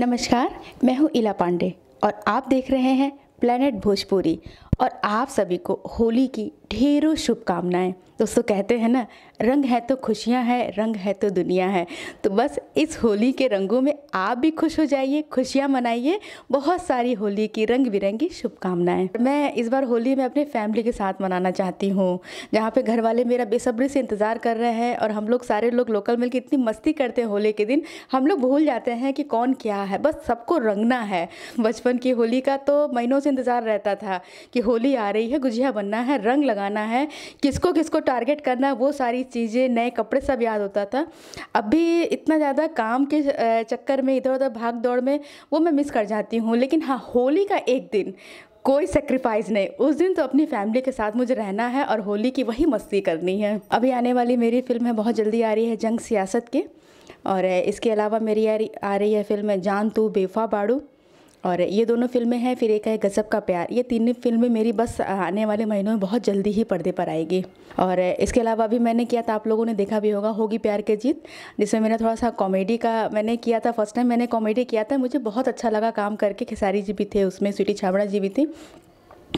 नमस्कार मैं हूँ इला पांडे और आप देख रहे हैं प्लेनेट भोजपुरी और आप सभी को होली की ढेरों शुभकामनाएं दोस्तों कहते हैं ना रंग है तो खुशियां हैं रंग है तो दुनिया है तो बस इस होली के रंगों में आप भी खुश हो जाइए खुशियां मनाइए बहुत सारी होली की रंग बिरंगी शुभकामनाएं मैं इस बार होली में अपने फैमिली के साथ मनाना चाहती हूँ जहाँ पे घर वाले मेरा बेसब्री से इंतज़ार कर रहे हैं और हम लोग सारे लोग लोकल मिल इतनी मस्ती करते हैं होली के दिन हम लोग भूल जाते हैं कि कौन क्या है बस सबको रंगना है बचपन की होली का तो महीनों से इंतज़ार रहता था कि होली आ रही है गुजिया बनना है रंग लगाना है किसको किसको टारगेट करना है वो सारी चीज़ें नए कपड़े सब याद होता था अभी इतना ज़्यादा काम के चक्कर में इधर उधर भाग दौड़ में वो मैं मिस कर जाती हूँ लेकिन हाँ होली का एक दिन कोई सेक्रीफाइस नहीं उस दिन तो अपनी फैमिली के साथ मुझे रहना है और होली की वही मस्ती करनी है अभी आने वाली मेरी फिल्म है बहुत जल्दी आ रही है जंग सियासत के और इसके अलावा मेरी आ रही है फिल्म है जान तू बेफा बाड़ू और ये दोनों फिल्में हैं फिर एक है गज़ब का प्यार ये तीनों फिल्में मेरी बस आने वाले महीनों में बहुत जल्दी ही पर्दे पर आएगी और इसके अलावा भी मैंने किया था आप लोगों ने देखा भी होगा होगी प्यार के जीत जिसमें मैंने थोड़ा सा कॉमेडी का मैंने किया था फर्स्ट टाइम मैंने कॉमेडी किया था मुझे बहुत अच्छा लगा काम करके खेसारी जी भी थे उसमें स्वीटी छाबड़ा जी भी थी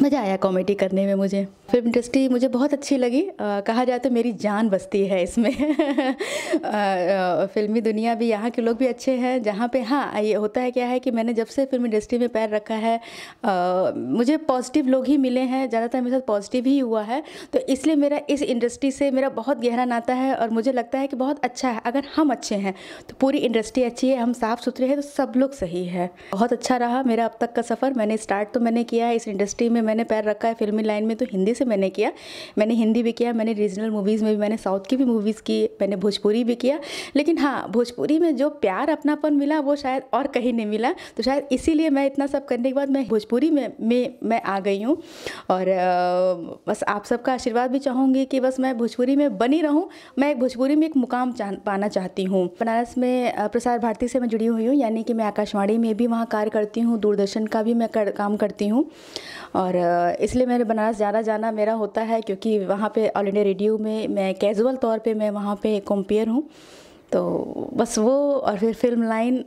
मज़ा आया कॉमेडी करने में मुझे फिल्म इंडस्ट्री मुझे बहुत अच्छी लगी आ, कहा जाए तो मेरी जान बसती है इसमें फिल्मी दुनिया भी यहाँ के लोग भी अच्छे हैं जहाँ पे हाँ ये होता है क्या है कि मैंने जब से फिल्म इंडस्ट्री में पैर रखा है आ, मुझे पॉजिटिव लोग ही मिले हैं ज़्यादातर मेरे साथ पॉजिटिव ही हुआ है तो इसलिए मेरा इस इंडस्ट्री से मेरा बहुत गहरा नाता है और मुझे लगता है कि बहुत अच्छा है अगर हम अच्छे हैं तो पूरी इंडस्ट्री अच्छी है हम साफ़ सुथरे हैं तो सब लोग सही है बहुत अच्छा रहा मेरा अब तक का सफ़र मैंने स्टार्ट तो मैंने किया है इस इंडस्ट्री में मैंने पैर रखा है फिल्मी लाइन में तो हिंदी से मैंने किया मैंने हिंदी भी किया मैंने रीजनल मूवीज़ में भी मैंने साउथ की भी मूवीज़ की मैंने भोजपुरी भी किया लेकिन हाँ भोजपुरी में जो प्यार अपनापन मिला वो शायद और कहीं नहीं मिला तो शायद इसीलिए मैं इतना सब करने के बाद मैं भोजपुरी में में मैं आ गई हूँ और बस आप सबका आशीर्वाद भी चाहूँगी कि बस मैं भोजपुरी में बनी रहूँ मैं भोजपुरी में एक मुकाम पाना चाहती हूँ बनारस में प्रसार भारती से मैं जुड़ी हुई हूँ यानी कि मैं आकाशवाणी में भी वहाँ कार्य करती हूँ दूरदर्शन का भी मैं कर, काम करती हूँ और इसलिए मैंने बनारस ज़्यादा जाना जाना मेरा होता है क्योंकि वहाँ पे ऑल इंडिया रेडियो में मैं कैजुअल तौर पे मैं वहाँ पे कंपेयर हूँ तो बस वो और फिर फिल्म लाइन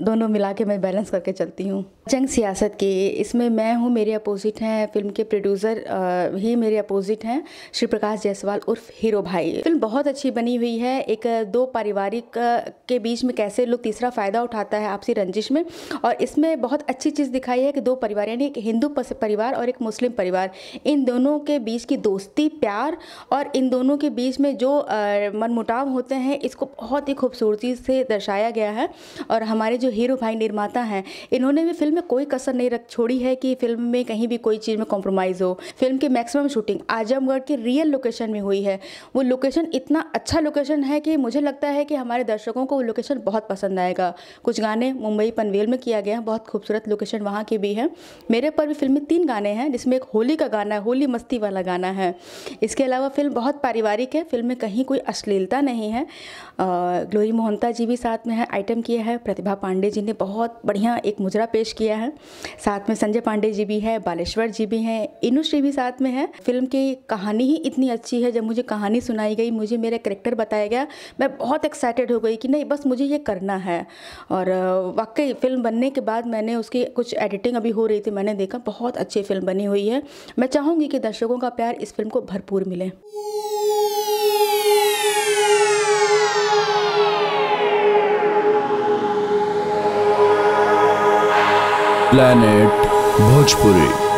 दोनों मिला के मैं बैलेंस करके चलती हूँ जंग सियासत की इसमें मैं हूँ मेरे अपोजिट हैं फिल्म के प्रोड्यूसर ही मेरे अपोजिट हैं श्री प्रकाश जायसवाल उर्फ हीरो भाई फिल्म बहुत अच्छी बनी हुई है एक दो पारिवारिक के बीच में कैसे लोग तीसरा फ़ायदा उठाता है आपसी रंजिश में और इसमें बहुत अच्छी चीज़ दिखाई है कि दो परिवार यानी एक हिंदू परिवार और एक मुस्लिम परिवार इन दोनों के बीच की दोस्ती प्यार और इन दोनों के बीच में जो मनमुटाव होते हैं इसको बहुत ही खूबसूरती से दर्शाया गया है और हमारे हमारे जो हीरो भाई निर्माता हैं इन्होंने भी फिल्म में कोई कसर नहीं रख छोड़ी है कि फिल्म में कहीं भी कोई चीज़ में कॉम्प्रोमाइज़ हो फिल्म की मैक्सिमम शूटिंग आजमगढ़ के रियल लोकेशन में हुई है वो लोकेशन इतना अच्छा लोकेशन है कि मुझे लगता है कि हमारे दर्शकों को वो लोकेशन बहुत पसंद आएगा कुछ गाने मुंबई पनवेल में किया गया है बहुत खूबसूरत लोकेशन वहाँ की भी है मेरे पर भी फिल्म में तीन गाने हैं जिसमें एक होली का गाना है होली मस्ती वाला गाना है इसके अलावा फिल्म बहुत पारिवारिक है फिल्म में कहीं कोई अश्लीलता नहीं है ग्लोरी मोहनता जी भी साथ में है आइटम किया है प्रतिभा पांडे जी ने बहुत बढ़िया एक मुजरा पेश किया है साथ में संजय पांडे जी भी है बालेश्वर जी भी हैं इनुश्री भी साथ में है फिल्म की कहानी ही इतनी अच्छी है जब मुझे कहानी सुनाई गई मुझे मेरा करेक्टर बताया गया मैं बहुत एक्साइटेड हो गई कि नहीं बस मुझे ये करना है और वाकई फिल्म बनने के बाद मैंने उसकी कुछ एडिटिंग अभी हो रही थी मैंने देखा बहुत अच्छी फिल्म बनी हुई है मैं चाहूँगी कि दर्शकों का प्यार इस फिल्म को भरपूर मिले प्लैनेट भोजपुरी